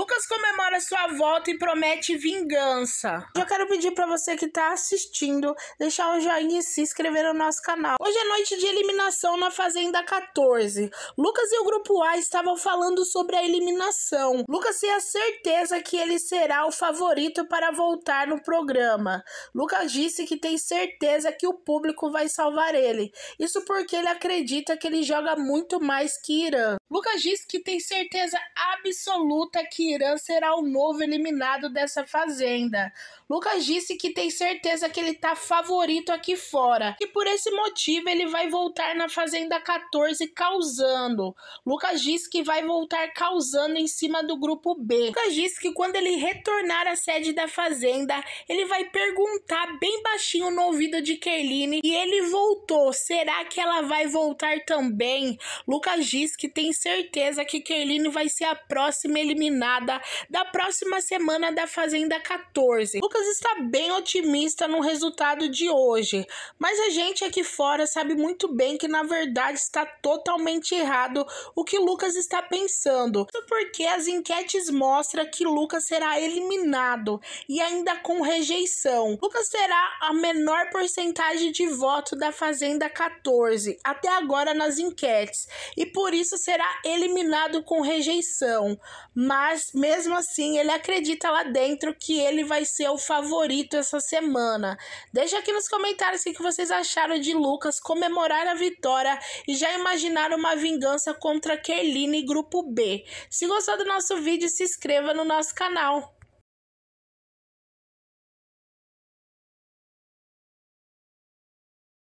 Lucas comemora sua volta e promete vingança. Eu quero pedir para você que tá assistindo deixar um joinha e se inscrever no nosso canal. Hoje é noite de eliminação na Fazenda 14. Lucas e o grupo A estavam falando sobre a eliminação. Lucas tem a certeza que ele será o favorito para voltar no programa. Lucas disse que tem certeza que o público vai salvar ele. Isso porque ele acredita que ele joga muito mais que Irã. Lucas disse que tem certeza absoluta que Irã será o novo eliminado dessa fazenda. Lucas disse que tem certeza que ele tá favorito aqui fora e por esse motivo ele vai voltar na Fazenda 14 causando. Lucas disse que vai voltar causando em cima do grupo B. Lucas disse que quando ele retornar à sede da Fazenda, ele vai perguntar bem baixinho no ouvido de Kerline e ele voltou. Será que ela vai voltar também? Lucas disse que tem certeza que Kerline vai ser a próxima eliminada da próxima semana da Fazenda 14. Lucas está bem otimista no resultado de hoje, mas a gente aqui fora sabe muito bem que na verdade está totalmente errado o que Lucas está pensando. Isso porque as enquetes mostram que Lucas será eliminado e ainda com rejeição. Lucas terá a menor porcentagem de voto da Fazenda 14 até agora nas enquetes e por isso será eliminado com rejeição. Mas mas mesmo assim ele acredita lá dentro que ele vai ser o favorito essa semana. Deixa aqui nos comentários o que vocês acharam de Lucas comemorar a vitória e já imaginar uma vingança contra Kerline Grupo B. Se gostou do nosso vídeo, se inscreva no nosso canal.